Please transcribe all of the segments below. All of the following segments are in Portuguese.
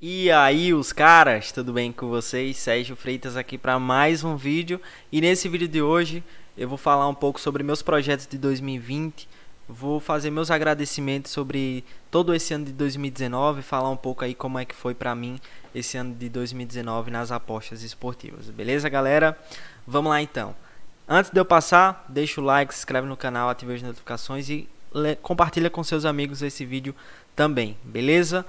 E aí, os caras, tudo bem com vocês? Sérgio Freitas aqui para mais um vídeo. E nesse vídeo de hoje, eu vou falar um pouco sobre meus projetos de 2020, vou fazer meus agradecimentos sobre todo esse ano de 2019, falar um pouco aí como é que foi para mim esse ano de 2019 nas apostas esportivas. Beleza, galera? Vamos lá então. Antes de eu passar, deixa o like, se inscreve no canal, ativa as notificações e compartilha com seus amigos esse vídeo também, beleza?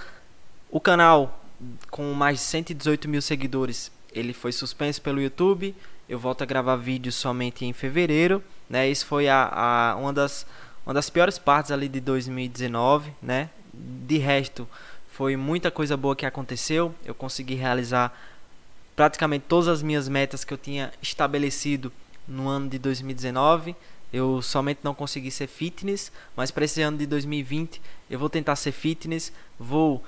O canal, com mais de 118 mil seguidores, ele foi suspenso pelo YouTube. Eu volto a gravar vídeos somente em fevereiro, né? Isso foi a, a, uma, das, uma das piores partes ali de 2019, né? De resto, foi muita coisa boa que aconteceu. Eu consegui realizar praticamente todas as minhas metas que eu tinha estabelecido no ano de 2019. Eu somente não consegui ser fitness, mas para esse ano de 2020 eu vou tentar ser fitness, vou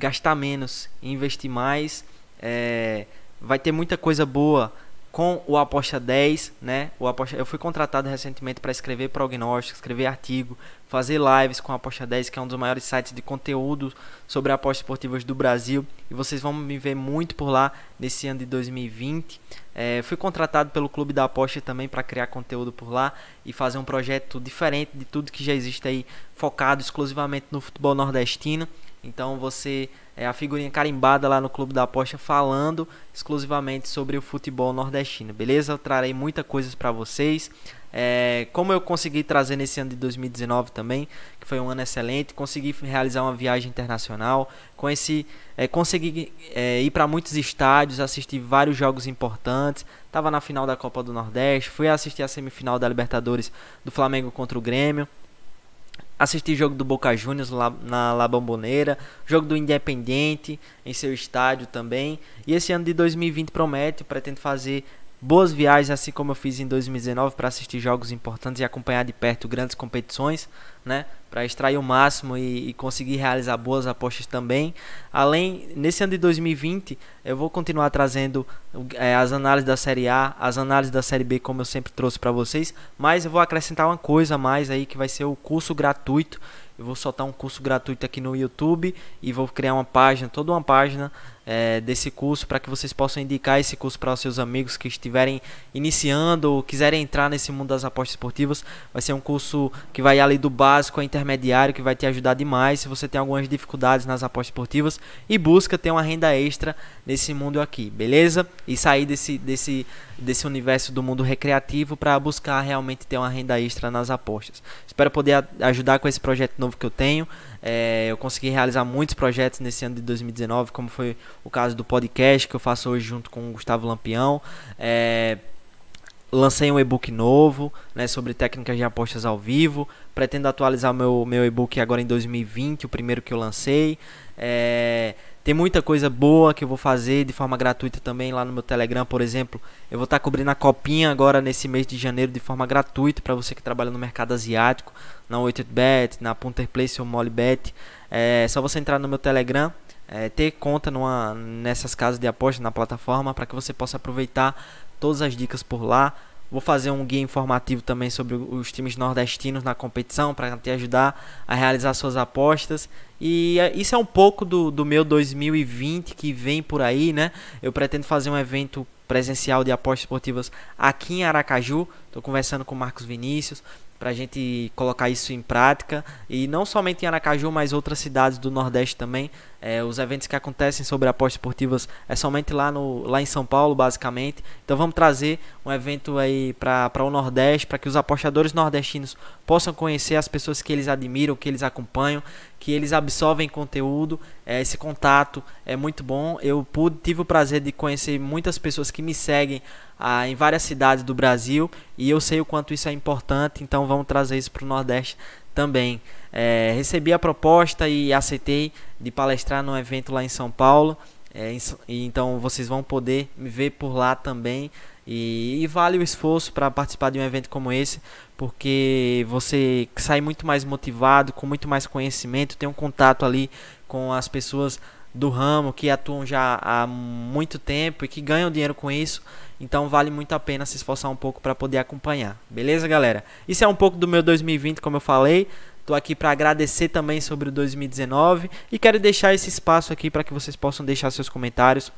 gastar menos e investir mais. É, vai ter muita coisa boa com o Aposta 10, né? O Aposta, eu fui contratado recentemente para escrever prognóstico, escrever artigo, fazer lives com a Aposta 10, que é um dos maiores sites de conteúdo sobre apostas esportivas do Brasil. E vocês vão me ver muito por lá nesse ano de 2020. É, fui contratado pelo Clube da Aposta também para criar conteúdo por lá e fazer um projeto diferente de tudo que já existe aí, focado exclusivamente no futebol nordestino. Então você é a figurinha carimbada lá no Clube da Aposta falando exclusivamente sobre o futebol nordestino, beleza? Eu trarei muita coisa para vocês. É, como eu consegui trazer nesse ano de 2019 também, que foi um ano excelente, consegui realizar uma viagem internacional, conheci, é, consegui é, ir para muitos estádios, assistir vários jogos importantes, estava na final da Copa do Nordeste, fui assistir a semifinal da Libertadores do Flamengo contra o Grêmio, assisti jogo do Boca Juniors lá, na La Bombonera, jogo do Independente em seu estádio também. E esse ano de 2020 promete, pretendo fazer Boas viagens, assim como eu fiz em 2019, para assistir jogos importantes e acompanhar de perto grandes competições, né? Para extrair o máximo e, e, conseguir realizar boas apostas também. Além, nesse ano de 2020, eu vou continuar trazendo é, as análises da Série A, as análises da Série B, como eu sempre trouxe para vocês. Mas eu vou acrescentar uma coisa a mais aí, que vai ser o curso gratuito eu vou soltar um curso gratuito aqui no YouTube e vou criar uma página, toda uma página é, desse curso para que vocês possam indicar esse curso para os seus amigos que estiverem iniciando ou quiserem entrar nesse mundo das apostas esportivas. Vai ser um curso que vai ali do básico ao intermediário, que vai te ajudar demais se você tem algumas dificuldades nas apostas esportivas e busca ter uma renda extra nesse mundo aqui, beleza? E sair desse, desse, desse universo do mundo recreativo para buscar realmente ter uma renda extra nas apostas. Espero poder ajudar com esse projeto novo que eu tenho. É, eu consegui realizar muitos projetos nesse ano de 2019, como foi o caso do podcast que eu faço hoje junto com o Gustavo Lampião. É, lancei um e-book novo né, sobre técnicas de apostas ao vivo. Pretendo atualizar meu, meu e-book agora em 2020, o primeiro que eu lancei. É, tem muita coisa boa que eu vou fazer de forma gratuita também lá no meu Telegram, por exemplo. Eu vou estar tá cobrindo a copinha agora nesse mês de janeiro de forma gratuita para você que trabalha no mercado asiático, na 8bet, na Punter Place ou Molybet. É só você entrar no meu Telegram é, ter conta numa, nessas casas de aposta na plataforma para que você possa aproveitar todas as dicas por lá. Vou fazer um guia informativo também sobre os times nordestinos na competição para te ajudar a realizar suas apostas. E é, isso é um pouco do, do meu 2020 que vem por aí, né? Eu pretendo fazer um evento presencial de apostas esportivas aqui em Aracaju. Estou conversando com o Marcos Vinícius para a gente colocar isso em prática e não somente em Aracaju, mas outras cidades do Nordeste também. É, os eventos que acontecem sobre apostas esportivas é somente lá, no, lá em São Paulo, basicamente. Então vamos trazer um evento aí para o Nordeste, para que os apostadores nordestinos possam conhecer as pessoas que eles admiram, que eles acompanham, que eles absorvem conteúdo. É, esse contato é muito bom. Eu pude, tive o prazer de conhecer muitas pessoas que me seguem ah, em várias cidades do Brasil e eu sei o quanto isso é importante. Então vamos trazer isso para o Nordeste também. É, recebi a proposta e aceitei de palestrar num evento lá em São Paulo. É, então vocês vão poder me ver por lá também. E, e vale o esforço para participar de um evento como esse, porque você sai muito mais motivado, com muito mais conhecimento, tem um contato ali com as pessoas do ramo, que atuam já há muito tempo e que ganham dinheiro com isso. Então vale muito a pena se esforçar um pouco para poder acompanhar. Beleza, galera? Isso é um pouco do meu 2020, como eu falei. Estou aqui para agradecer também sobre o 2019 e quero deixar esse espaço aqui para que vocês possam deixar seus comentários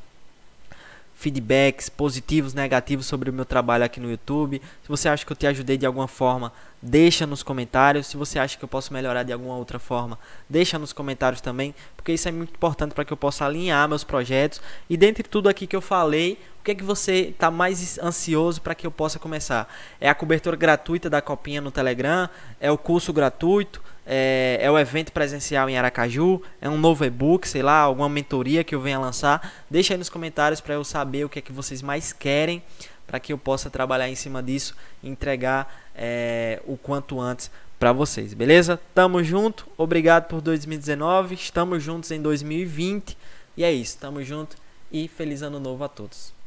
feedbacks positivos, negativos sobre o meu trabalho aqui no YouTube. Se você acha que eu te ajudei de alguma forma, deixa nos comentários. Se você acha que eu posso melhorar de alguma outra forma, deixa nos comentários também, porque isso é muito importante para que eu possa alinhar meus projetos. E dentre tudo aqui que eu falei, o que é que você está mais ansioso para que eu possa começar? É a cobertura gratuita da copinha no Telegram? É o curso gratuito? é, é o evento presencial em Aracaju, é um novo e-book, sei lá, alguma mentoria que eu venha lançar. Deixa aí nos comentários para eu saber o que é que vocês mais querem para que eu possa trabalhar em cima disso e entregar é, o quanto antes para vocês, beleza? Tamo junto, obrigado por 2019, estamos juntos em 2020 e é isso, tamo junto e feliz ano novo a todos.